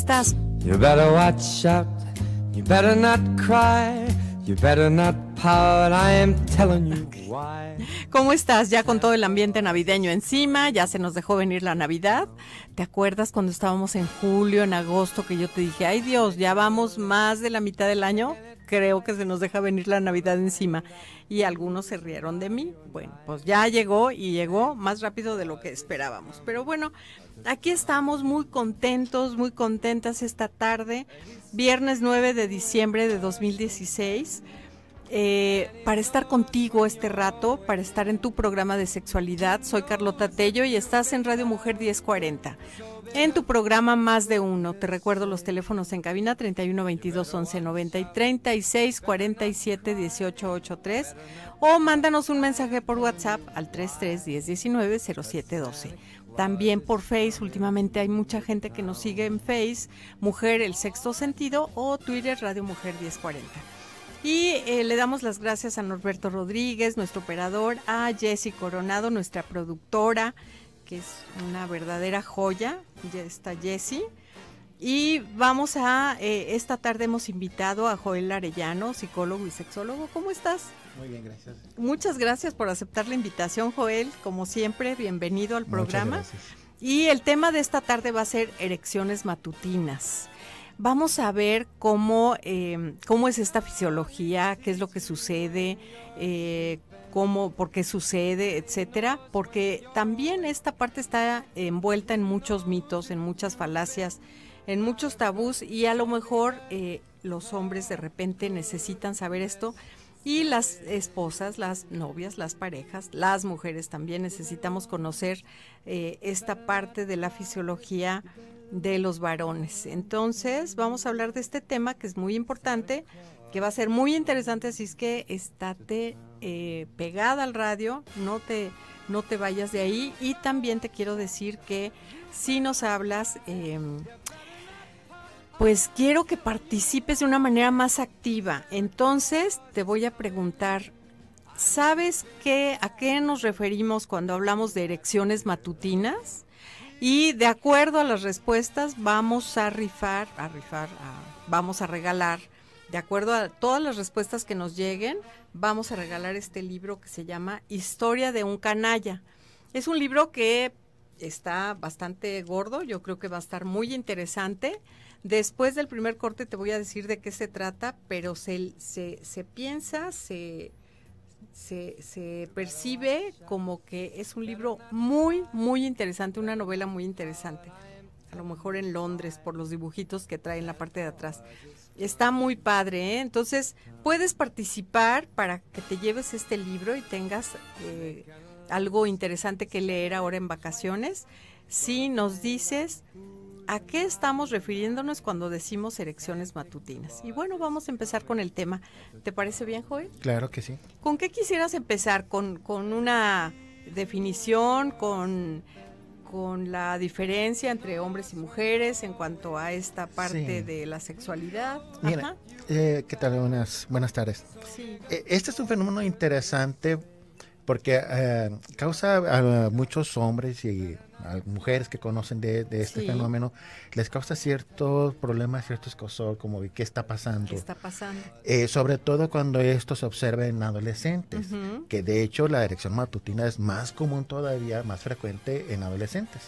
estás? You better watch out, you better not cry, you better not pout, I am telling you ¿Cómo estás? Ya con todo el ambiente navideño encima, ya se nos dejó venir la Navidad. ¿Te acuerdas cuando estábamos en julio, en agosto, que yo te dije, ay Dios, ya vamos más de la mitad del año? creo que se nos deja venir la Navidad encima. Y algunos se rieron de mí. Bueno, pues ya llegó y llegó más rápido de lo que esperábamos. Pero bueno, aquí estamos muy contentos, muy contentas esta tarde, viernes 9 de diciembre de 2016, eh, para estar contigo este rato, para estar en tu programa de sexualidad. Soy Carlota Tello y estás en Radio Mujer 1040. En tu programa Más de Uno, te recuerdo los teléfonos en cabina 31 22 11 90 y 36 47 18 o mándanos un mensaje por WhatsApp al 33 10 19 12 también por Face. Últimamente hay mucha gente que nos sigue en Face, Mujer El Sexto Sentido o Twitter Radio Mujer 1040. Y eh, le damos las gracias a Norberto Rodríguez, nuestro operador, a Jessy Coronado, nuestra productora, que es una verdadera joya. Ya está Jessy. Y vamos a, eh, esta tarde hemos invitado a Joel Arellano, psicólogo y sexólogo. ¿Cómo estás? gracias. Muchas gracias por aceptar la invitación, Joel. Como siempre, bienvenido al programa. Y el tema de esta tarde va a ser erecciones matutinas. Vamos a ver cómo, em, cómo es esta fisiología, qué es lo que sucede, eh, cómo, por qué sucede, etcétera, porque también esta parte está envuelta en muchos mitos, en muchas falacias, en muchos tabús, y a lo mejor eh, los hombres de repente necesitan saber esto y las esposas, las novias, las parejas, las mujeres también necesitamos conocer eh, esta parte de la fisiología de los varones. Entonces, vamos a hablar de este tema que es muy importante, que va a ser muy interesante, así es que estate eh, pegada al radio, no te, no te vayas de ahí. Y también te quiero decir que si nos hablas em, pues quiero que participes de una manera más activa. Entonces te voy a preguntar, ¿sabes qué, a qué nos referimos cuando hablamos de erecciones matutinas? Y de acuerdo a las respuestas vamos a rifar, a rifar, vamos a regalar, de acuerdo a todas las respuestas que nos lleguen, vamos a regalar este libro que se llama Historia de un canalla. Es un libro que está bastante gordo, yo creo que va a estar muy interesante. Después del primer corte te voy a decir de qué se trata, pero se, se, se piensa, se, se, percibe como que es un libro muy, muy interesante, una novela muy interesante. A lo mejor en Londres, por los dibujitos que trae en la parte de atrás. Está muy padre, ¿eh? Entonces, puedes participar para que te lleves este libro y tengas eh, algo interesante que leer ahora en vacaciones. Si nos dices ¿A qué estamos refiriéndonos cuando decimos erecciones matutinas? Y bueno, vamos a empezar con el tema. ¿Te parece bien, Joel? Claro que sí. ¿Con qué quisieras empezar? ¿Con, con una definición? ¿Con, con la diferencia entre hombres y mujeres en cuanto a esta parte de la sexualidad. Mira, eh, ¿qué tal? Buenas, buenas tardes. E, este es un fenómeno interesante porque eh, causa a muchos hombres y a mujeres que conocen de, este fenómeno, les causa ciertos problemas, ciertos cosas como qué está pasando. ¿Qué está pasando? Eh, sobre todo cuando esto se observa en adolescentes, que de hecho la erección matutina es más común todavía, más frecuente en adolescentes.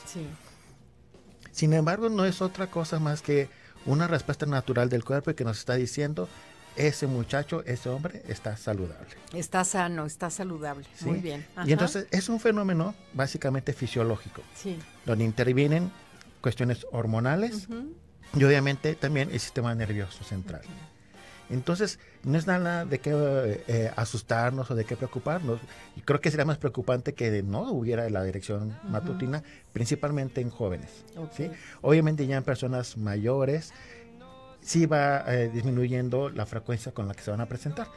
Sin embargo, no es otra cosa más que una respuesta natural del cuerpo que nos está diciendo, ese muchacho, ese hombre está saludable. Está sano, está saludable. Muy bien. Y entonces es un fenómeno básicamente fisiológico, sí. donde intervienen cuestiones hormonales y obviamente también el sistema nervioso central. Entonces, no es nada de qué eh, eh, asustarnos o de qué preocuparnos. Y creo que sería más preocupante que no hubiera la dirección matutina, principalmente en jóvenes. ¿sí? Obviamente ya en personas mayores, sí va eh, disminuyendo la frecuencia con la que se van a presentar,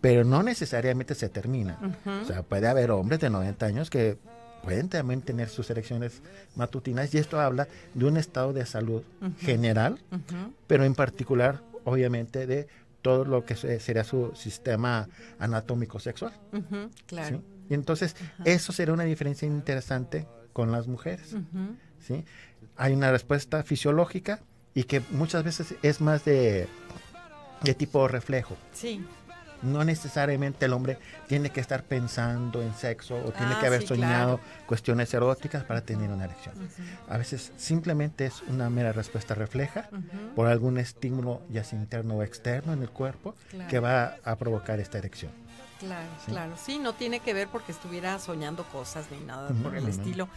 pero no necesariamente se termina. O sea, puede haber hombres de 90 años que pueden también tener sus elecciones matutinas y esto habla de un estado de salud general, pero en particular, obviamente, de todo lo que sería su sistema anatómico sexual. claro. Y entonces, eso sería una diferencia interesante con las mujeres. ¿sí? Hay una respuesta fisiológica, y que muchas veces es más de, de tipo reflejo. Sí. No necesariamente el hombre tiene que estar pensando en sexo o tiene ah, que haber soñado cuestiones eróticas para tener una erección. A veces simplemente es una mera respuesta refleja por algún estímulo ya sea interno o externo en el cuerpo que va a provocar esta erección. Claro, claro. Sí, no tiene que ver porque estuviera soñando cosas ni nada por el estilo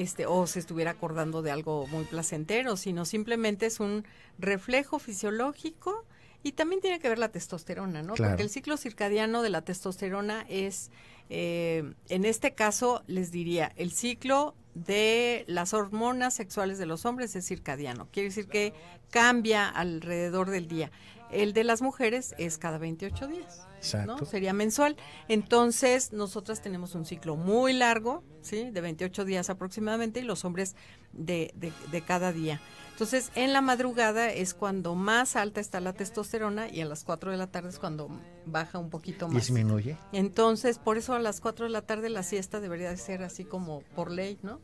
este, o se estuviera acordando de algo muy placentero, sino simplemente es un reflejo fisiológico y también tiene que ver la testosterona, ¿no? Porque el ciclo circadiano de la testosterona es, eh, en este caso, les diría, el ciclo de las hormonas sexuales de los hombres es circadiano. Quiere decir que cambia alrededor del día. El de las mujeres es cada 28 días, Exacto. ¿no? Sería mensual. Entonces, nosotras tenemos un ciclo muy largo, ¿sí? De 28 días aproximadamente y los hombres de, de cada día. Entonces, en la madrugada es cuando más alta está la testosterona y a las 4 de la tarde es cuando baja un poquito más. Disminuye. Entonces, por eso a las 4 de la tarde la siesta debería ser así como por ley, ¿no?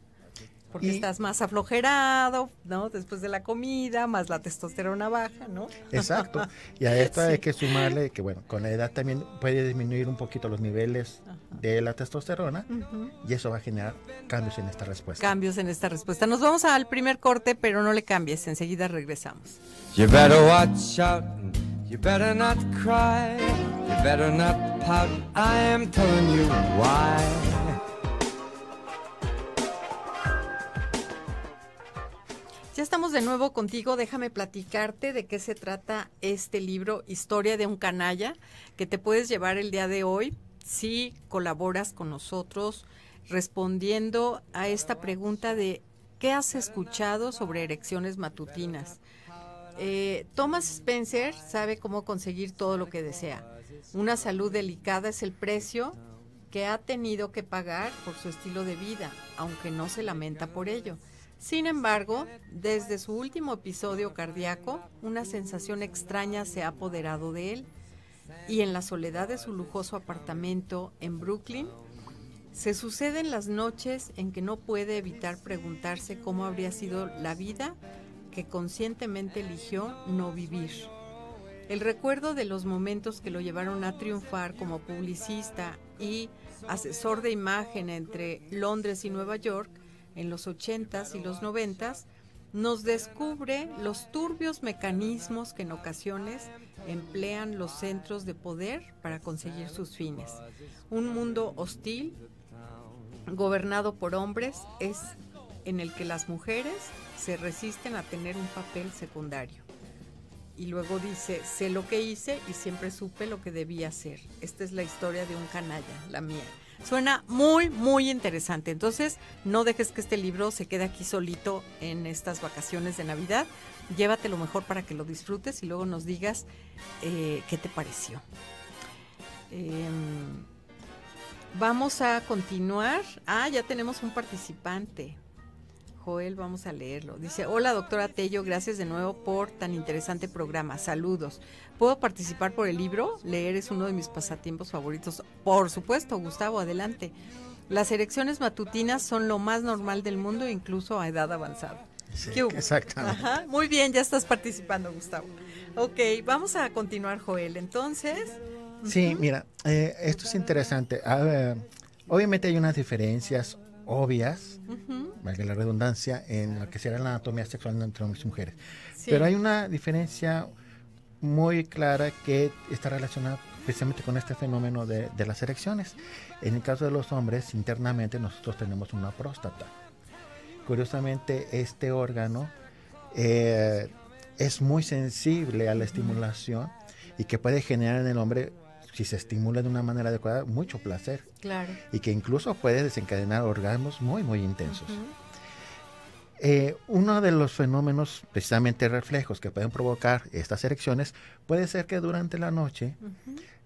Porque estás más aflojerado, ¿no? Después de la comida, más la testosterona baja, ¿no? Exacto. Y a esta hay que sumarle que, bueno, con la edad también puede disminuir un poquito los niveles de la testosterona y eso va a generar cambios en esta respuesta. Cambios en esta respuesta. Nos vamos al primer corte, pero no le cambies, enseguida regresamos. You better watch out. You better not cry, you better not pout, I am telling you why. Ya estamos de nuevo contigo. Déjame platicarte de qué se trata este libro, Historia de un canalla, que te puedes llevar el día de hoy si colaboras con nosotros respondiendo a esta pregunta de qué has escuchado sobre erecciones matutinas. Eh, Thomas Spencer sabe cómo conseguir todo lo que desea. Una salud delicada es el precio que ha tenido que pagar por su estilo de vida, aunque no se lamenta por ello. Sin embargo, desde su último episodio cardíaco, una sensación extraña se ha apoderado de él y en la soledad de su lujoso apartamento en Brooklyn, se suceden las noches en que no puede evitar preguntarse cómo habría sido la vida que conscientemente eligió no vivir. El recuerdo de los momentos que lo llevaron a triunfar como publicista y asesor de imagen entre Londres y Nueva York en los 80s y los 90s, nos descubre los turbios mecanismos que en ocasiones emplean los centros de poder para conseguir sus fines. Un mundo hostil, gobernado por hombres, es en el que las mujeres se resisten a tener un papel secundario. Y luego dice, sé lo que hice y siempre supe lo que debía hacer. Esta es la historia de un canalla, la mía. Suena muy, muy interesante. Entonces, no dejes que este libro se quede aquí solito en estas vacaciones de Navidad. Llévate lo mejor para que lo disfrutes y luego nos digas eh, qué te pareció. Em, vamos a continuar. Ah, ya tenemos un participante. Joel, vamos a leerlo. Dice, hola doctora Tello, gracias de nuevo por tan interesante programa. Saludos. ¿Puedo participar por el libro? Leer es uno de mis pasatiempos favoritos. Por supuesto, Gustavo, adelante. Las erecciones matutinas son lo más normal del mundo, incluso a edad avanzada. Sí, Exactamente. muy bien, ya estás participando, Gustavo. Ok, vamos a continuar, Joel. Entonces... Sí, mira, eh, esto es interesante. ver, obviamente hay unas diferencias obvias valga la redundancia, en lo que será la anatomía sexual entre hombres y mujeres. Pero hay una diferencia muy clara que está relacionada precisamente con este fenómeno de, las erecciones. En el caso de los hombres, internamente nosotros tenemos una próstata. Curiosamente, este órgano eh, es muy sensible a la estimulación y que puede generar en el hombre si se estimula de una manera adecuada, mucho placer. Claro. Y que incluso puede desencadenar orgasmos muy, muy intensos. Eh, uno de los fenómenos, precisamente reflejos, que pueden provocar estas erecciones, puede ser que durante la noche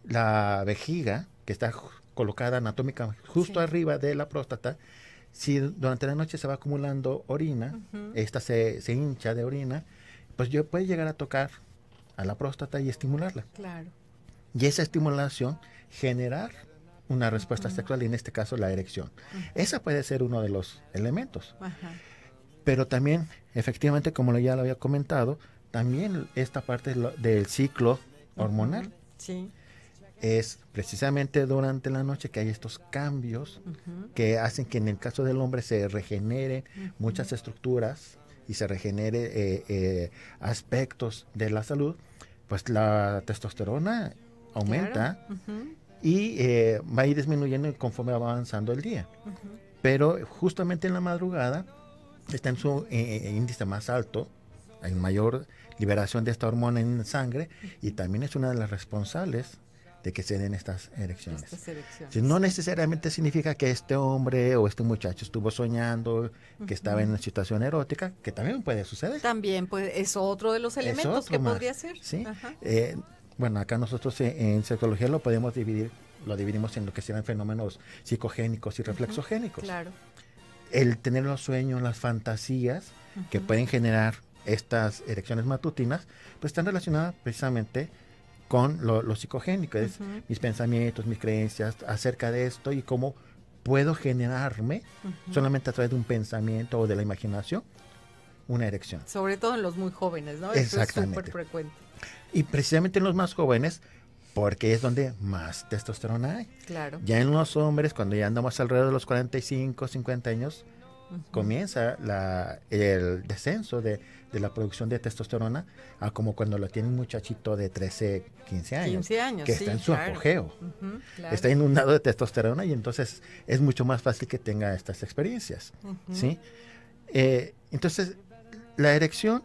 la vejiga, que está colocada anatómicamente justo arriba de la próstata, si durante la noche se va acumulando orina, esta se, hincha de orina, pues yo puede llegar a tocar a la próstata y estimularla. Claro y esa estimulación generar una respuesta sexual y en este caso la erección. Esa puede ser uno de los elementos. Pero también, efectivamente, como ya lo había comentado, también esta parte del ciclo hormonal. Es precisamente durante la noche que hay estos cambios que hacen que en el caso del hombre se regeneren muchas estructuras y se regenere eh, eh, aspectos de la salud, pues la testosterona aumenta y eh, va a ir disminuyendo conforme va avanzando el día. Pero justamente en la madrugada está en su eh, eh, índice más alto, hay mayor liberación de esta hormona en sangre y también es una de las responsables de que se den estas erecciones. no necesariamente significa que este hombre o este muchacho estuvo soñando, que estaba en una situación erótica, que también puede suceder. También pues, es otro de los elementos que podría ser. ¿Sí? Bueno, acá nosotros eh, en, psicología lo podemos dividir, lo dividimos en lo que serían fenómenos psicogénicos y reflexogénicos. claro. El tener los sueños, las fantasías que pueden generar estas erecciones matutinas, pues están relacionadas precisamente con lo, psicogénico, es mis pensamientos, mis creencias acerca de esto y cómo puedo generarme solamente a través de un pensamiento o de la imaginación una erección. Sobre todo en los muy jóvenes, ¿no? Exactamente. Eso es súper frecuente. Y precisamente en los más jóvenes, porque es donde más testosterona hay. Claro. Ya en los hombres, cuando ya andamos alrededor de los 45, 50 años, comienza el descenso de, la producción de testosterona a como cuando lo tiene un muchachito de 13, 15 años. que está en su apogeo. Está inundado de testosterona y entonces es mucho más fácil que tenga estas experiencias. ¿sí? Eh, entonces, la erección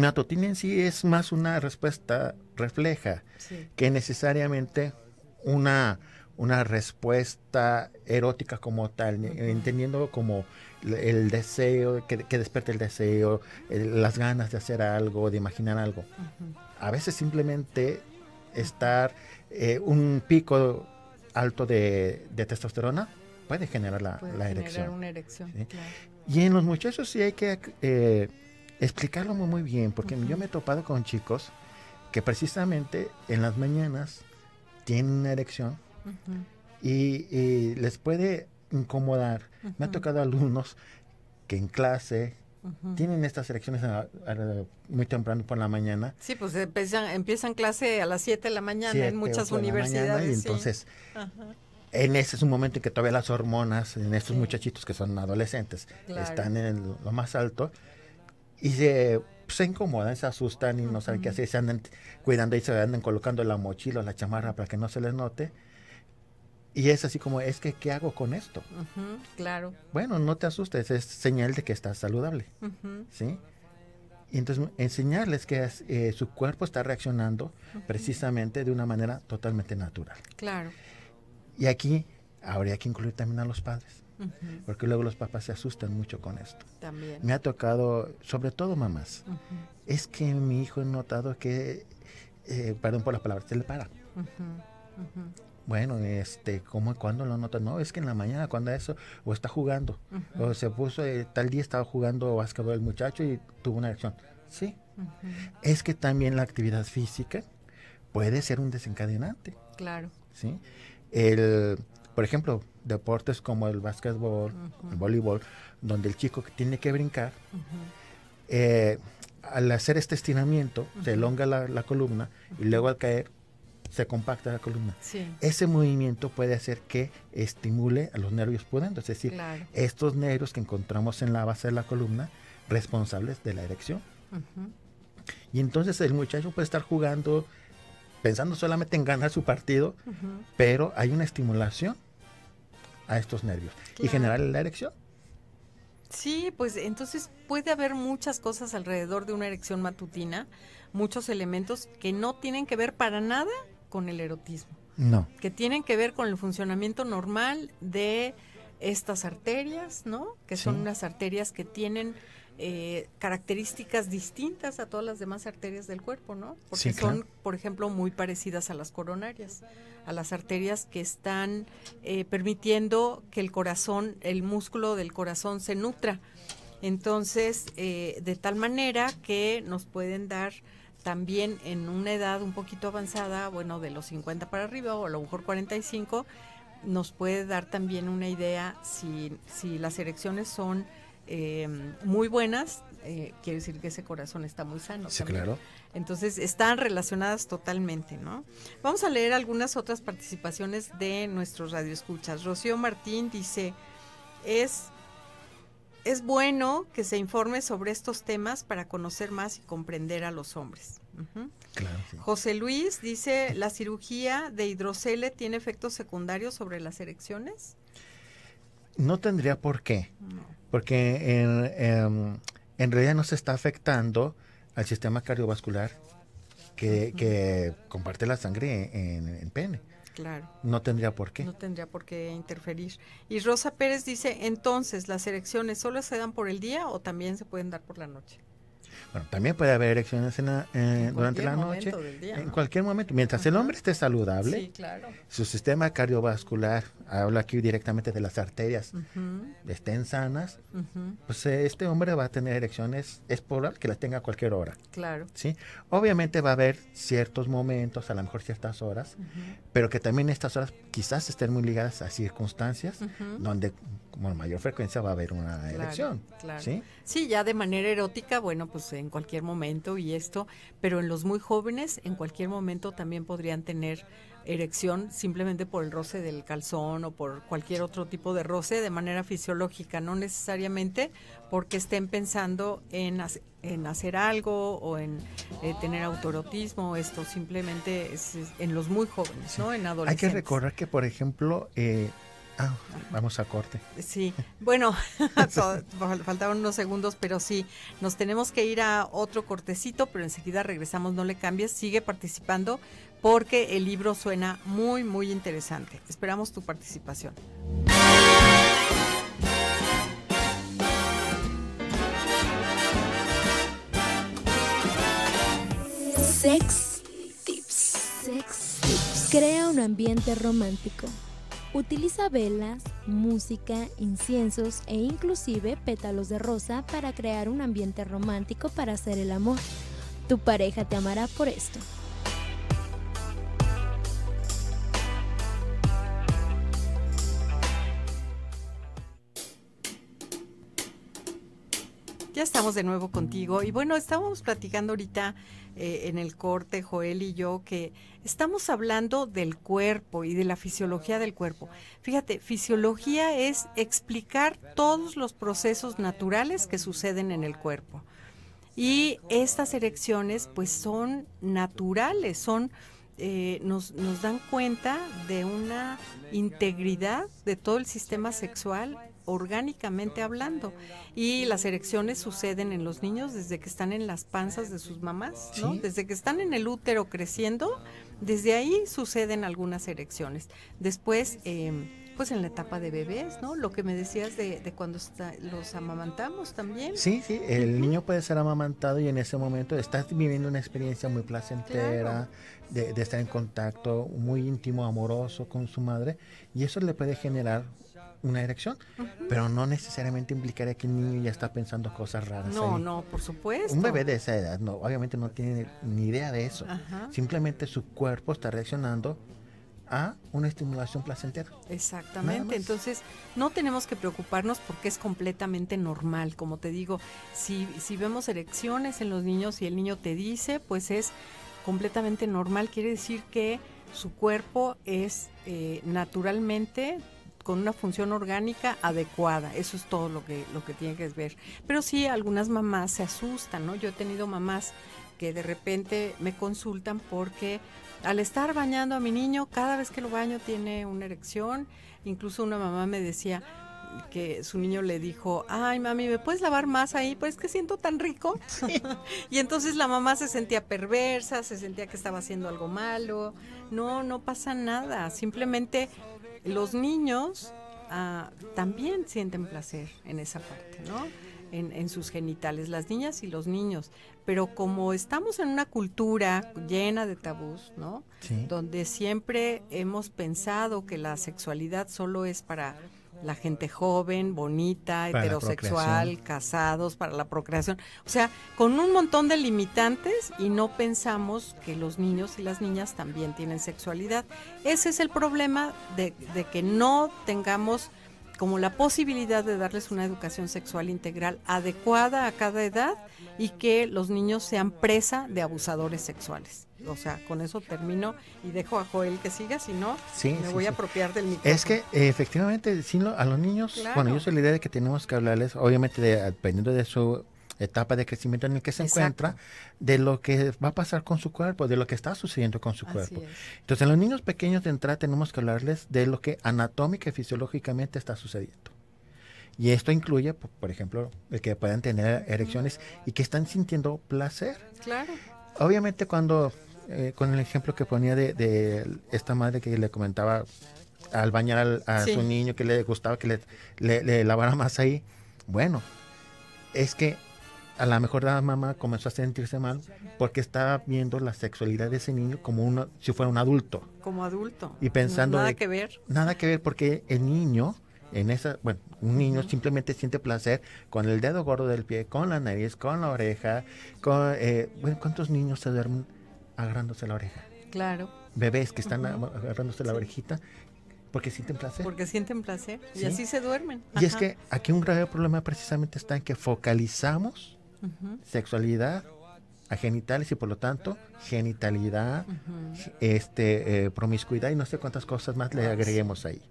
nato totina en sí es más una respuesta refleja que necesariamente una, una respuesta erótica como tal, entendiendo como el deseo, que, que el deseo, las ganas de hacer algo, de imaginar algo. A veces simplemente estar eh, un pico alto de, de, testosterona puede generar la, erección. Y en los muchachos sí hay que eh, explicarlo muy, bien, porque yo me he topado con chicos que precisamente en las mañanas tienen una erección y, les puede incomodar. Me ha tocado alumnos que en clase tienen estas erecciones muy temprano por la mañana. Sí, pues empiezan, empiezan clase a las 7 de la mañana en muchas universidades. y entonces, en ese es un momento en que todavía las hormonas en estos muchachitos que son adolescentes están en lo más alto y se, pues, se incomodan, se asustan y no saben qué hacer, se andan cuidando y se andan colocando la mochila o la chamarra para que no se les note. Y es así como, es que, ¿qué hago con esto? claro. Bueno, no te asustes, es señal de que estás saludable. ¿Sí? Y entonces enseñarles que eh, su cuerpo está reaccionando precisamente de una manera totalmente natural. Claro. Y aquí habría que incluir también a los padres. Porque luego los papás se asustan mucho con esto. También. Me ha tocado, sobre todo mamás, es que mi hijo ha notado que, eh, perdón por las palabras, se le para. Bueno, este, ¿cómo cuándo lo notas? No, es que en la mañana cuando eso, o está jugando, o se puso, eh, tal día estaba jugando básquetbol el muchacho y tuvo una reacción. Sí. Es que también la actividad física puede ser un desencadenante. Claro. Sí. El, por ejemplo, deportes como el básquetbol, el voleibol, donde el chico que tiene que brincar, eh, al hacer este estiramiento, se elonga la, columna y luego al caer se compacta la columna. Ese movimiento puede hacer que estimule a los nervios pudendo, es decir, estos nervios que encontramos en la base de la columna responsables de la erección. Y entonces el muchacho puede estar jugando pensando solamente en ganar su partido, pero hay una estimulación a estos nervios y generar la erección. Sí, pues entonces puede haber muchas cosas alrededor de una erección matutina, muchos elementos que no tienen que ver para nada con el erotismo. No. Que tienen que ver con el funcionamiento normal de estas arterias, ¿no? Que son unas arterias que tienen eh, características distintas a todas las demás arterias del cuerpo, ¿no? Porque son, por ejemplo, muy parecidas a las coronarias, a las arterias que están eh, permitiendo que el corazón, el músculo del corazón se nutra. Entonces, eh, de tal manera que nos pueden dar también en una edad un poquito avanzada, bueno, de los 50 para arriba o a lo mejor 45, nos puede dar también una idea si, si las erecciones son eh, muy buenas, eh, quiere decir que ese corazón está muy sano. claro. Entonces están relacionadas totalmente, ¿no? Vamos a leer algunas otras participaciones de nuestros radioescuchas. Rocío Martín dice, es, es bueno que se informe sobre estos temas para conocer más y comprender a los hombres. José Luis dice, ¿la cirugía de hidrocele tiene efectos secundarios sobre las erecciones? No tendría por qué, porque em, en, realidad no se está afectando al sistema cardiovascular que, comparte la sangre en, pene. Claro. No tendría por qué. No tendría por qué interferir. Y Rosa Pérez dice, entonces, ¿las erecciones solo se dan por el día o también se pueden dar por la noche? Bueno, también puede haber erecciones eh, durante la noche. en cualquier momento. Mientras el hombre esté saludable, claro. su sistema cardiovascular hablo aquí directamente de las arterias, estén sanas, pues eh, este hombre va a tener erecciones, es que las tenga a cualquier hora. Claro. ¿sí? Obviamente va a haber ciertos momentos, a lo mejor ciertas horas, pero que también estas horas quizás estén muy ligadas a circunstancias donde con mayor frecuencia va a haber una erección. Claro. ¿sí? ¿sí? ya de manera erótica, bueno, pues en cualquier momento y esto, pero en los muy jóvenes, en cualquier momento también podrían tener erección simplemente por el roce del calzón o por cualquier otro tipo de roce de manera fisiológica, no necesariamente porque estén pensando en, en hacer algo o en eh, tener autorotismo, esto simplemente es, en los muy jóvenes, ¿no? En adolescentes. Hay que recordar que, por ejemplo, eh, ah, vamos a corte. Sí, bueno, faltaban unos segundos, pero sí, nos tenemos que ir a otro cortecito, pero enseguida regresamos, no le cambies, sigue participando porque el libro suena muy, muy interesante. Esperamos tu participación. Sex tips. Sex tips. Crea un ambiente romántico. Utiliza velas, música, inciensos e inclusive pétalos de rosa para crear un ambiente romántico para hacer el amor. Tu pareja te amará por esto. Ya estamos de nuevo contigo y bueno, estábamos platicando ahorita eh, en el corte, Joel y yo, que estamos hablando del cuerpo y de la fisiología del cuerpo. Fíjate, fisiología es explicar todos los procesos naturales que suceden en el cuerpo. Y estas erecciones pues son naturales, son... Eh, nos dan cuenta de una integridad de todo el sistema sexual orgánicamente hablando. Y las erecciones suceden en los niños desde que están en las panzas de sus mamás, ¿no? Desde que están en el útero creciendo, desde ahí suceden algunas erecciones. Después, em, pues en la etapa de bebés, ¿no? Lo que me decías de, cuando los amamantamos también. Sí, sí, el niño puede ser amamantado y en ese momento está viviendo una experiencia muy placentera, de, de, estar en contacto muy íntimo, amoroso con su madre, y eso le puede generar una erección, pero no necesariamente implicaría que el niño ya está pensando cosas raras. No, no, por supuesto. Un bebé de esa edad, no, obviamente no tiene ni idea de eso. Simplemente su cuerpo está reaccionando a una estimulación placentera. Exactamente, entonces no tenemos que preocuparnos porque es completamente normal, como te digo, si, si vemos erecciones en los niños y el niño te dice, pues es completamente normal, quiere decir que su cuerpo es eh, naturalmente con una función orgánica adecuada. Eso es todo lo que, lo que tiene que ver. Pero sí, algunas mamás se asustan, ¿no? Yo he tenido mamás que de repente me consultan porque al estar bañando a mi niño, cada vez que lo baño tiene una erección. Incluso una mamá me decía, que su niño le dijo, ay mami, ¿me puedes lavar más ahí? Pues que siento tan rico. y entonces la mamá se sentía perversa, se sentía que estaba haciendo algo malo. No, no pasa nada. Simplemente los niños ah, también sienten placer en esa parte, ¿no? En, en, sus genitales, las niñas y los niños. Pero como estamos en una cultura llena de tabús, ¿no? Donde siempre hemos pensado que la sexualidad solo es para la gente joven, bonita, heterosexual, casados, para la procreación. O sea, con un montón de limitantes y no pensamos que los niños y las niñas también tienen sexualidad. Ese es el problema de, de que no tengamos como la posibilidad de darles una educación sexual integral adecuada a cada edad y que los niños sean presa de abusadores sexuales o sea, con eso termino y dejo a Joel que siga, si no, me voy a apropiar del micrófono. Es que eh, efectivamente, sin a los niños, bueno, yo soy la idea de que tenemos que hablarles, obviamente, dependiendo de su etapa de crecimiento en el que se encuentra, de lo que va a pasar con su cuerpo, de lo que está sucediendo con su cuerpo. Entonces, en los niños pequeños de entrada tenemos que hablarles de lo que anatómica y fisiológicamente está sucediendo. Y esto incluye, por ejemplo, el que puedan tener erecciones y que están sintiendo placer. Claro. Obviamente cuando eh, con el ejemplo que ponía de, esta madre que le comentaba al bañar a su niño que le gustaba que le, lavara más ahí. Bueno, es que a lo mejor la mamá comenzó a sentirse mal porque estaba viendo la sexualidad de ese niño como uno si fuera un adulto. Como adulto. Y pensando. Nada que ver. Nada que ver porque el niño, en esa, bueno, un niño simplemente siente placer con el dedo gordo del pie, con la nariz, con la oreja, con, eh, bueno, ¿cuántos niños se duermen agarrándose la oreja. Claro. Bebés que están agarrándose la orejita porque sienten placer. Porque sienten placer y así se duermen. Y es que aquí un grave problema precisamente está en que focalizamos sexualidad a genitales y por lo tanto genitalidad, este eh, promiscuidad y no sé cuántas cosas más le agreguemos ahí.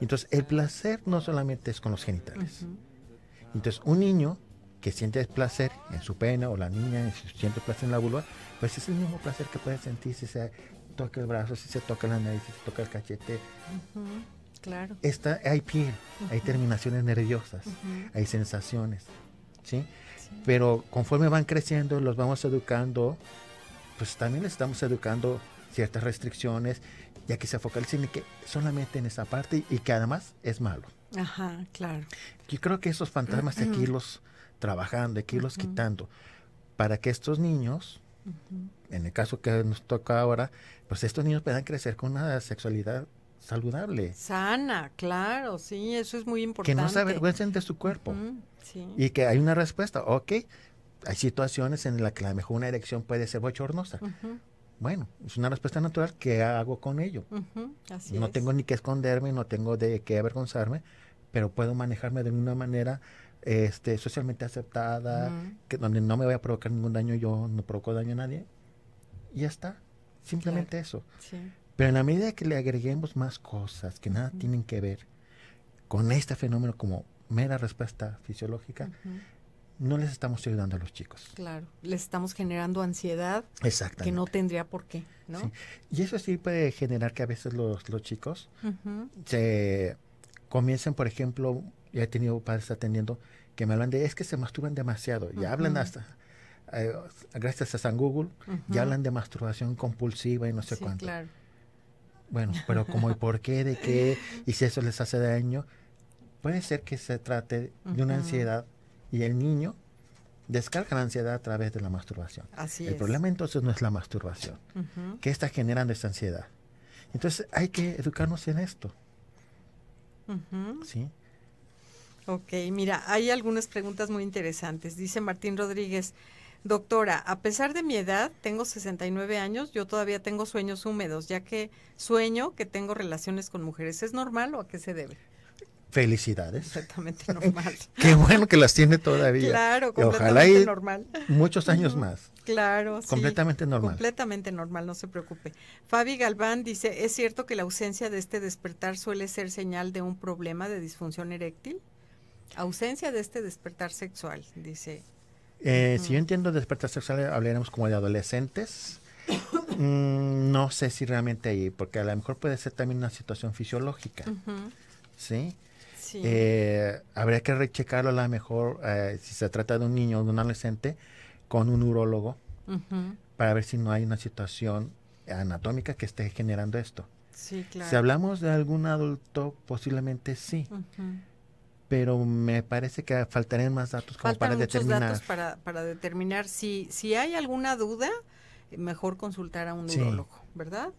Entonces el placer no solamente es con los genitales. Entonces un niño que siente placer en su pena o la niña siente placer en la vulva, pues es el mismo placer que puede sentir si se toca el brazo, si se toca la nariz, si se toca el cachete. claro. Está, hay piel, hay terminaciones nerviosas, hay sensaciones. ¿sí? Pero conforme van creciendo, los vamos educando, pues también les estamos educando ciertas restricciones, ya que se focalicen que solamente en esa parte y que además es malo. Ajá, claro. Yo creo que esos fantasmas aquí los trabajando, hay que irlos quitando, para que estos niños, en el caso que nos toca ahora, pues estos niños puedan crecer con una sexualidad saludable. Sana, claro, sí, eso es muy importante. Que no se avergüencen de su cuerpo. Y que hay una respuesta, ok, hay situaciones en las que a lo mejor una erección puede ser bochornosa. Bueno, es una respuesta natural, ¿qué hago con ello? no tengo ni que esconderme, no tengo de qué avergonzarme, pero puedo manejarme de una manera este, socialmente aceptada, que donde no me voy a provocar ningún daño, yo no provoco daño a nadie. Y ya está, simplemente eso. Pero en la medida que le agreguemos más cosas que nada tienen que ver con este fenómeno como mera respuesta fisiológica, no les estamos ayudando a los chicos. Claro, les estamos generando ansiedad que no tendría por qué. ¿no? Y eso sí puede generar que a veces los, los chicos se comiencen, por ejemplo, ya he tenido padres atendiendo que me hablan de, es que se masturban demasiado, ya hablan hasta, eh, gracias a San Google, ya hablan de masturbación compulsiva y no sé cuánto. Bueno, pero como el por qué, de qué, y si eso les hace daño, puede ser que se trate de una ansiedad y el niño descarga la ansiedad a través de la masturbación. Así el problema entonces no es la masturbación. que está generando esa ansiedad? Entonces hay que educarnos en esto. ¿Sí? Ok, mira, hay algunas preguntas muy interesantes. Dice Martín Rodríguez, doctora, a pesar de mi edad, tengo 69 años, yo todavía tengo sueños húmedos, ya que sueño que tengo relaciones con mujeres. ¿Es normal o a qué se debe? Felicidades. Exactamente normal. Qué bueno que las tiene todavía. Claro, completamente normal. Muchos años más. Claro, completamente normal. Completamente normal, no se preocupe. Fabi Galván dice, ¿es cierto que la ausencia de este despertar suele ser señal de un problema de disfunción eréctil? Ausencia de este despertar sexual, dice. Eh, si yo entiendo despertar sexual, hablaremos como de adolescentes. Mm, no sé si realmente hay, porque a lo mejor puede ser también una situación fisiológica. ¿Sí? Eh, habría que rechecarlo a lo mejor eh, si se trata de un niño o de un adolescente con un urólogo para ver si no hay una situación anatómica que esté generando esto. Sí, claro. Si hablamos de algún adulto, posiblemente sí pero me parece que faltarían más datos como Faltan para muchos determinar. datos para, determinar si, si hay alguna duda, eh, mejor consultar a un neurólogo, ¿verdad?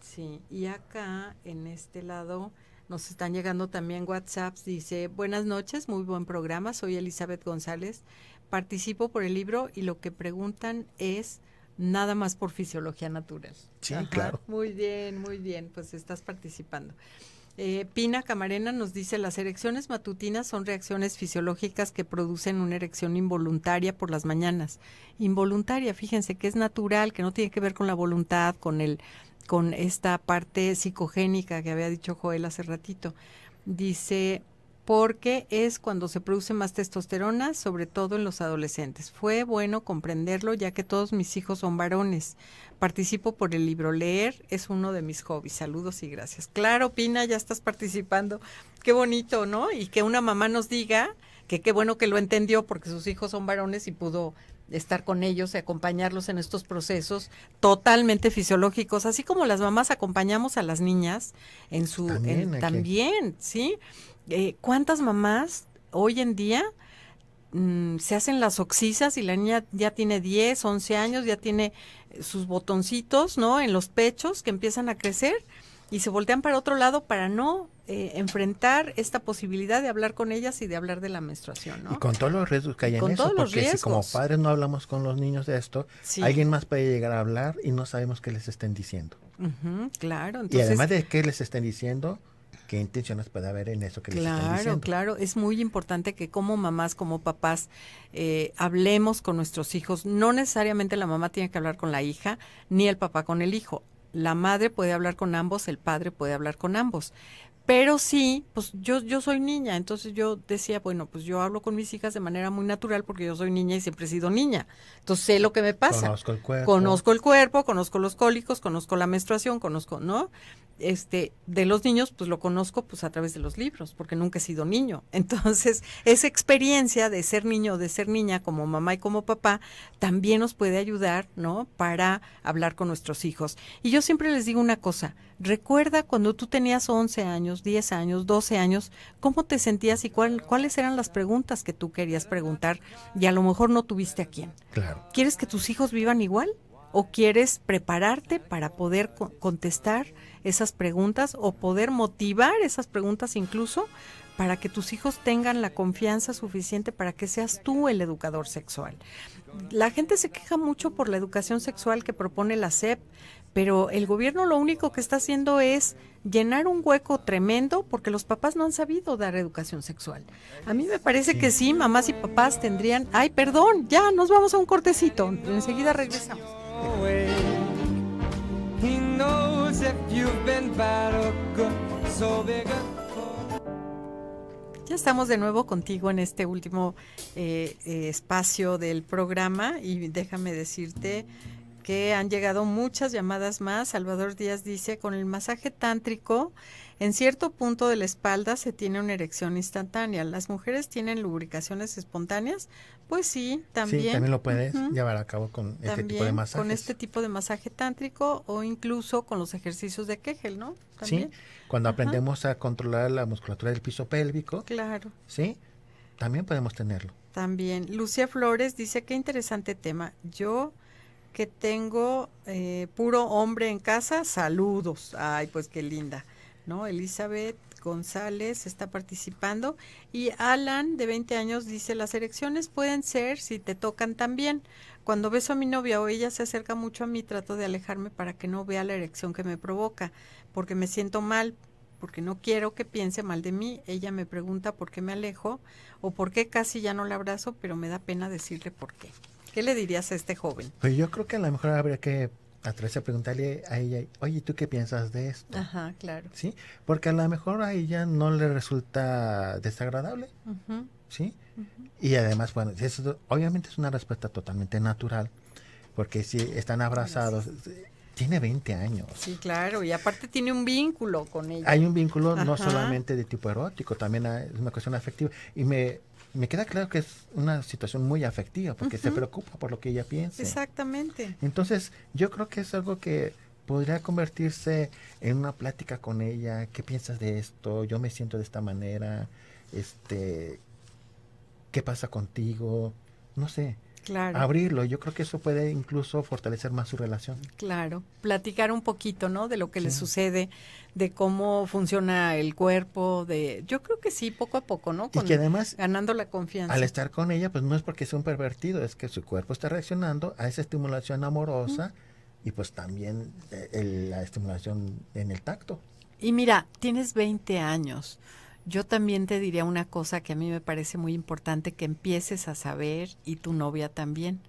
Sí, y acá en este lado nos están llegando también WhatsApps, dice, buenas noches, muy buen programa, soy Elizabeth González, participo por el libro y lo que preguntan es nada más por fisiología natural. Sí, claro. Muy bien, muy bien, pues estás participando. Eh, Pina Camarena nos dice, las erecciones matutinas son reacciones fisiológicas que producen una erección involuntaria por las mañanas. Involuntaria, fíjense que es natural, que no tiene que ver con la voluntad, con, el, con esta parte psicogénica que había dicho Joel hace ratito. Dice, porque es cuando se produce más testosterona, sobre todo en los adolescentes. Fue bueno comprenderlo ya que todos mis hijos son varones. Participo por el libro Leer, es uno de mis hobbies. Saludos y gracias. Claro, Pina, ya estás participando. Qué bonito, ¿no? Y que una mamá nos diga que qué bueno que lo entendió porque sus hijos son varones y pudo estar con ellos y acompañarlos en estos procesos totalmente fisiológicos, así como las mamás acompañamos a las niñas en su también, en, también ¿sí? Eh, ¿cuántas mamás hoy en día mm, se hacen las oxisas y la niña ya tiene 10, 11 años, ya tiene sus botoncitos, ¿no? En los pechos que empiezan a crecer y se voltean para otro lado para no eh, enfrentar esta posibilidad de hablar con ellas y de hablar de la menstruación, ¿no? Y con todos los riesgos que hay en eso, porque si como padres no hablamos con los niños de esto, alguien más puede llegar a hablar y no sabemos qué les estén diciendo. claro, Y además de qué les estén diciendo, qué intenciones puede haber en eso que claro, les diciendo. Claro, claro, es muy importante que como mamás, como papás, eh, hablemos con nuestros hijos. No necesariamente la mamá tiene que hablar con la hija, ni el papá con el hijo. La madre puede hablar con ambos, el padre puede hablar con ambos. Pero sí, pues yo, yo soy niña, entonces yo decía, bueno, pues yo hablo con mis hijas de manera muy natural porque yo soy niña y siempre he sido niña. Entonces sé lo que me pasa. Conozco el cuerpo. Conozco el cuerpo, conozco los cólicos, conozco la menstruación, conozco, ¿no? este, de los niños, pues lo conozco pues a través de los libros, porque nunca he sido niño. Entonces, esa experiencia de ser niño o de ser niña como mamá y como papá también nos puede ayudar, ¿no? Para hablar con nuestros hijos. Y yo siempre les digo una cosa, recuerda cuando tú tenías 11 años, 10 años, 12 años, cómo te sentías y cuáles eran las preguntas que tú querías preguntar y a lo mejor no tuviste a quién. Claro. ¿Quieres que tus hijos vivan igual? ¿O quieres prepararte para poder contestar? esas preguntas o poder motivar esas preguntas incluso para que tus hijos tengan la confianza suficiente para que seas tú el educador sexual. La gente se queja mucho por la educación sexual que propone la SEP, pero el gobierno lo único que está haciendo es llenar un hueco tremendo porque los papás no han sabido dar educación sexual. A mí me parece que sí, mamás y papás tendrían, ay, perdón, ya nos vamos a un cortecito, enseguida regresamos. Ya estamos de nuevo contigo en este último eh, eh, espacio del programa y déjame decirte que han llegado muchas llamadas más. Salvador Díaz dice, con el masaje tántrico, en cierto punto de la espalda se tiene una erección instantánea. ¿Las mujeres tienen lubricaciones espontáneas? Pues sí, también. Sí, también lo puedes llevar a cabo con este tipo de masaje Con este tipo de masaje tántrico o incluso con los ejercicios de Kegel, ¿no? ¿También? Sí, cuando aprendemos a controlar la musculatura del piso pélvico. Claro. Sí, también podemos tenerlo. También. Lucia Flores dice, qué interesante tema. Yo que tengo eh, puro hombre en casa, saludos. Ay, pues qué linda. ¿No? Elizabeth González está participando. Y Alan, de 20 años, dice, las erecciones pueden ser si te tocan también. Cuando beso a mi novia o ella se acerca mucho a mí, trato de alejarme para que no vea la erección que me provoca, porque me siento mal, porque no quiero que piense mal de mí. Ella me pregunta por qué me alejo o por qué casi ya no la abrazo, pero me da pena decirle por qué. ¿Qué le dirías a este joven? Pues yo creo que a lo mejor habría que atreverse a preguntarle a ella, oye, ¿tú qué piensas de esto? Ajá, claro. ¿Sí? Porque a lo mejor a ella no le resulta desagradable, ¿sí? Y además, bueno, eso, obviamente es una respuesta totalmente natural, porque si están abrazados, eh, tiene 20 años. Sí, claro, y aparte tiene un vínculo con ella. Hay un vínculo no solamente de tipo erótico, también es una cuestión afectiva. Y me, me queda claro que es una situación muy afectiva porque se preocupa por lo que ella piensa. Exactamente. Entonces, yo creo que es algo que podría convertirse en una plática con ella, ¿qué piensas de esto? Yo me siento de esta manera, este ¿qué pasa contigo? No sé, Claro. Abrirlo. Yo creo que eso puede incluso fortalecer más su relación. Claro. Platicar un poquito, ¿no? De lo que le sucede, de cómo funciona el cuerpo, de. Yo creo que sí, poco a poco, ¿no? y que además. Ganando la confianza. Al estar con ella, pues no es porque sea un pervertido, es que su cuerpo está reaccionando a esa estimulación amorosa. y pues también eh, la estimulación en el tacto. Y mira, tienes 20 años. Yo también te diría una cosa que a mí me parece muy importante que empieces a saber y tu novia también.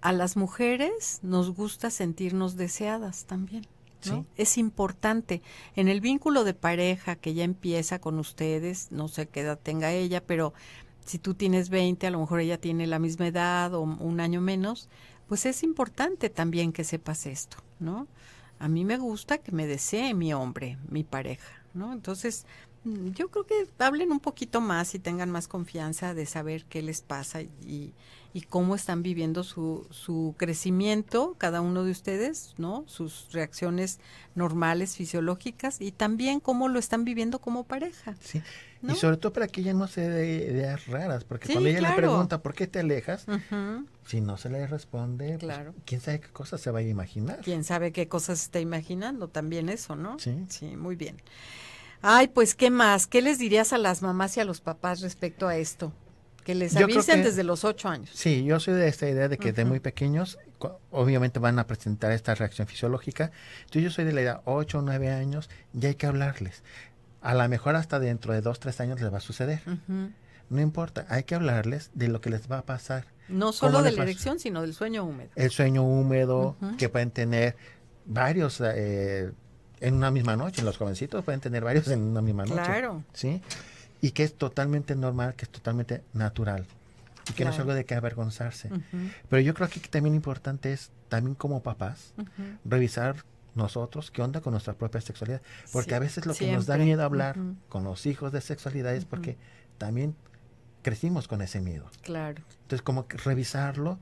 A las mujeres nos gusta sentirnos deseadas también. ¿no? Es importante. En el vínculo de pareja que ya empieza con ustedes, no sé qué edad tenga ella, pero si tú tienes 20, a lo mejor ella tiene la misma edad o un año menos, pues es importante también que sepas esto, ¿no? A mí me gusta que me desee mi hombre, mi pareja, ¿no? Entonces, Mm, yo creo que hablen un poquito más y tengan más confianza de saber qué les pasa y, cómo están viviendo su, crecimiento, cada uno de ustedes, ¿no? Sus reacciones normales, fisiológicas, y también cómo lo están viviendo como pareja. Sí. Y sobre todo para que ella no se dé ideas raras, porque cuando ella le pregunta por qué te alejas, si no se le responde, pues, quién sabe qué cosas se va a imaginar. Quién sabe qué cosas está imaginando, también eso, ¿no? Sí. Sí, muy bien. Ay, pues, ¿qué más? ¿Qué les dirías a las mamás y a los papás respecto a esto? Que les avisen antes desde los ocho años. Sí, yo soy de esta idea de que de muy pequeños, obviamente van a presentar esta reacción fisiológica. yo soy de la edad ocho o nueve años, y hay que hablarles. A lo mejor hasta dentro de dos, tres años les va a suceder. No importa, hay que hablarles de lo que les va a pasar. No solo de la erección, sino del sueño húmedo. El sueño húmedo que pueden tener varios... Eh, en una misma noche. Los jovencitos pueden tener varios en una misma noche. Claro. ¿Sí? Y que es totalmente normal, que es totalmente natural. Y que no es algo de que avergonzarse. Pero yo creo que también importante es, también como papás, revisar nosotros qué onda con nuestra propia sexualidad. Porque a veces lo que nos da miedo hablar con los hijos de sexualidad es porque también crecimos con ese miedo. Claro. Entonces, como revisarlo.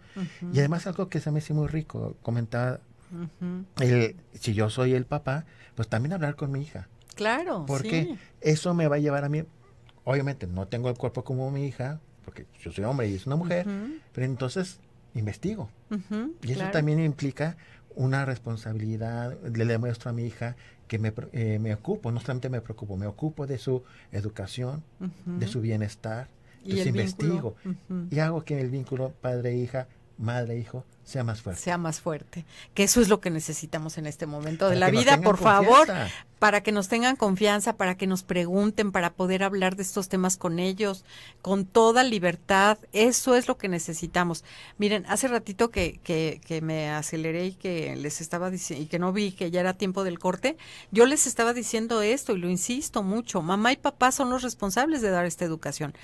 Y además algo que se me hizo muy rico, comentaba el, si yo soy el papá, pues también hablar con mi hija. Claro. Porque eso me va a llevar a mí. Obviamente, no tengo el cuerpo como mi hija, porque yo soy hombre y es una mujer, pero entonces investigo. y eso también implica una responsabilidad, le demuestro a mi hija que me, eh, me ocupo, no solamente me preocupo, me ocupo de su educación, de su bienestar, entonces ¿Y investigo y hago que el vínculo padre-hija madre hijo, sea más fuerte. Sea más fuerte. Que eso es lo que necesitamos en este momento de la vida, por favor, para que nos tengan confianza, para que nos pregunten, para poder hablar de estos temas con ellos, con toda libertad. Eso es lo que necesitamos. Miren, hace ratito que, que, que me aceleré y que les estaba diciendo, y que no vi que ya era tiempo del corte, yo les estaba diciendo esto y lo insisto mucho, mamá y papá son los responsables de dar esta educación.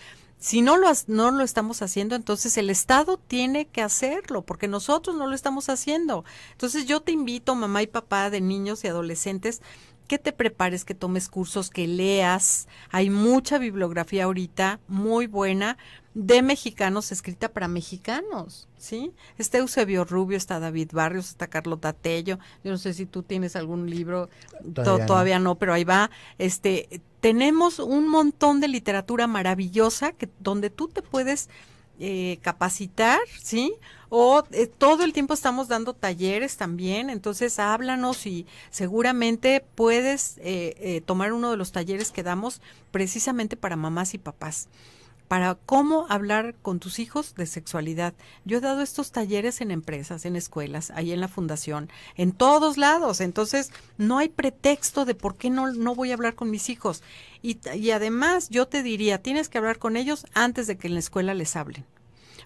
Si no lo, no lo estamos haciendo, entonces el Estado tiene que hacerlo, porque nosotros no lo estamos haciendo. Entonces yo te invito, mamá y papá de niños y adolescentes, que te prepares, que tomes cursos, que leas. Hay mucha bibliografía ahorita, muy buena, de mexicanos escrita para mexicanos, ¿sí? Está Eusebio Rubio, está David Barrios, está Carlota Tello, yo no sé si tú tienes algún libro, todavía, no. pero ahí va, este, tenemos un montón de literatura maravillosa que, donde tú te puedes... Eh, capacitar, ¿sí? O eh, todo el tiempo estamos dando talleres también, entonces háblanos y seguramente puedes eh, tomar uno de los talleres que damos precisamente para mamás y papás para cómo hablar con tus hijos de sexualidad. Yo he dado estos talleres en empresas, en escuelas, ahí en la fundación, en todos lados. Entonces, no hay pretexto de por qué no, no voy a hablar con mis hijos. Y, y además, yo te diría, tienes que hablar con ellos antes de que en la escuela les hablen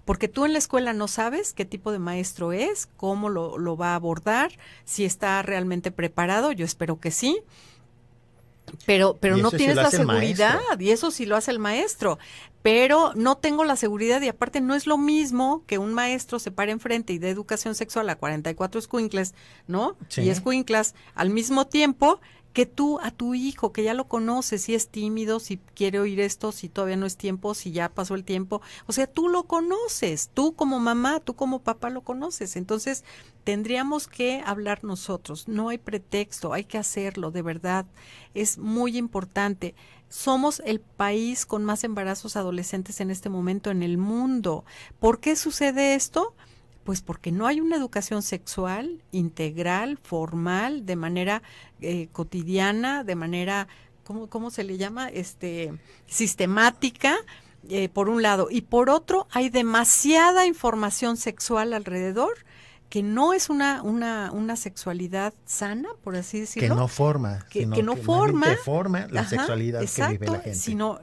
porque tú en la escuela no sabes qué tipo de maestro es, cómo lo, va a abordar, si está realmente preparado, yo espero que sí. Pero, pero no tienes la seguridad, y eso sí lo hace el maestro pero no tengo la seguridad y aparte no es lo mismo que un maestro se pare enfrente y dé educación sexual a 44 escuincles, ¿no? Y escuinclas al mismo tiempo que tú a tu hijo, que ya lo conoces, si es tímido, si quiere oír esto, si todavía no es tiempo, si ya pasó el tiempo. O sea, tú lo conoces, tú como mamá, tú como papá lo conoces. Entonces, tendríamos que hablar nosotros. No hay pretexto, hay que hacerlo, de verdad. Es muy importante somos el país con más embarazos adolescentes en este momento en el mundo. ¿Por qué sucede esto? Pues porque no hay una educación sexual integral, formal, de manera eh, cotidiana, de manera, ¿cómo, se le llama? Este, sistemática. Eh, por un lado, y por otro, hay demasiada información sexual alrededor que no es una, una, una sexualidad sana, por así decirlo. Que no forma. Que, sino que no forma. la sexualidad que vive la gente. Sino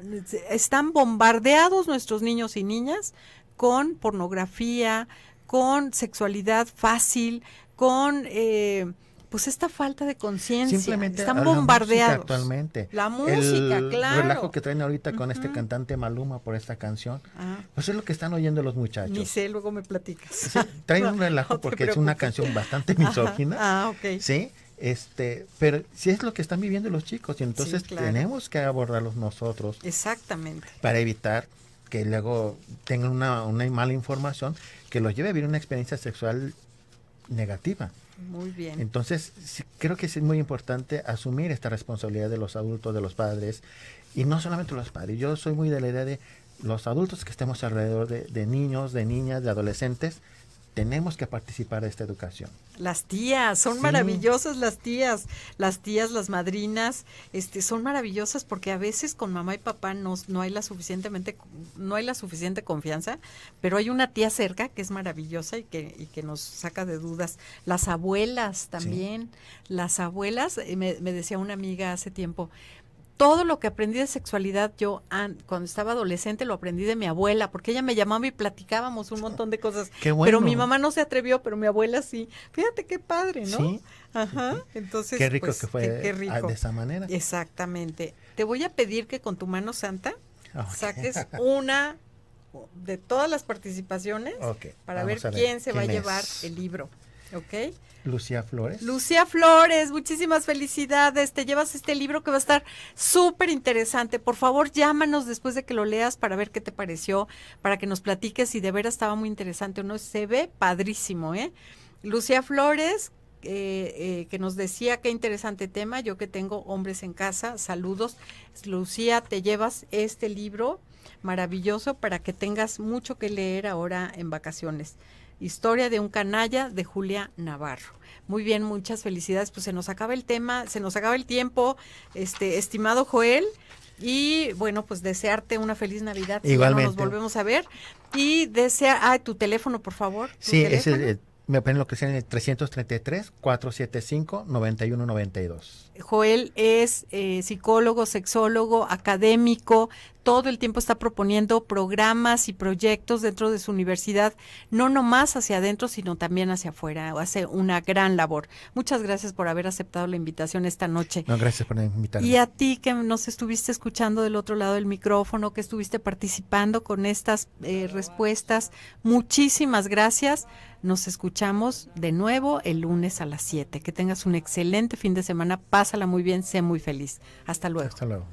están bombardeados nuestros niños y niñas con pornografía, con sexualidad fácil, con eh, pues esta falta de conciencia. están bombardeados. La actualmente. música, claro. El relajo que traen ahorita con este cantante Maluma por esta canción. Ah. Pues es lo que están oyendo los muchachos. Ni sé, luego me platicas. traen un relajo porque es una canción bastante misógina. Ah, ok. Sí. Este, pero si es lo que están viviendo los chicos, y entonces tenemos que abordarlos nosotros. Exactamente. Para evitar que luego tengan una mala información que los lleve a vivir una experiencia sexual negativa. Muy bien. Entonces, creo que es muy importante asumir esta responsabilidad de los adultos, de los padres, y no solamente los padres. Yo soy muy de la idea de los adultos que estemos alrededor de, de niños, de niñas, de adolescentes, tenemos que participar de esta educación. Las tías, son maravillosas las tías, las tías, las madrinas, este, son maravillosas porque a veces con mamá y papá no, no hay la suficientemente, no hay la suficiente confianza, pero hay una tía cerca que es maravillosa y que, y que nos saca de dudas. Las abuelas también, las abuelas, eh, me, me decía una amiga hace tiempo, todo lo que aprendí de sexualidad, yo cuando estaba adolescente lo aprendí de mi abuela, porque ella me llamaba y platicábamos un montón de cosas. Qué bueno. Pero mi mamá no se atrevió, pero mi abuela sí. Fíjate qué padre, ¿no? Ajá. Entonces, qué rico pues, que fue qué, de esa manera. Exactamente. Te voy a pedir que con tu mano santa saques una de todas las participaciones para ver quién se va a llevar el libro. Ok. Lucía Flores. Lucía Flores, muchísimas felicidades. Te llevas este libro que va a estar súper interesante. Por favor, llámanos después de que lo leas para ver qué te pareció, para que nos platiques si de veras estaba muy interesante o no. Se ve padrísimo, ¿eh? Lucía Flores, eh, eh, que nos decía qué interesante tema, yo que tengo hombres en casa, saludos. Lucía, te llevas este libro maravilloso para que tengas mucho que leer ahora en vacaciones. Historia de un canalla de Julia Navarro. Muy bien, muchas felicidades. Pues se nos acaba el tema, se nos acaba el tiempo, este estimado Joel. Y bueno, pues desearte una feliz Navidad. Igualmente. nos volvemos a ver. Y desea, ah, tu teléfono, por favor. Sí, ese es el, me que sea en el 333-475-9192. Joel es eh, psicólogo, sexólogo, académico, todo el tiempo está proponiendo programas y proyectos dentro de su universidad, no nomás hacia adentro, sino también hacia afuera. Hace una gran labor. Muchas gracias por haber aceptado la invitación esta noche. gracias por invitarme. Y a ti que nos estuviste escuchando del otro lado del micrófono, que estuviste participando con estas eh, respuestas, muchísimas gracias. Nos escuchamos de nuevo el lunes a las 7. Que tengas un excelente fin de semana. Pásala muy bien, sé muy feliz. Hasta luego. Hasta luego.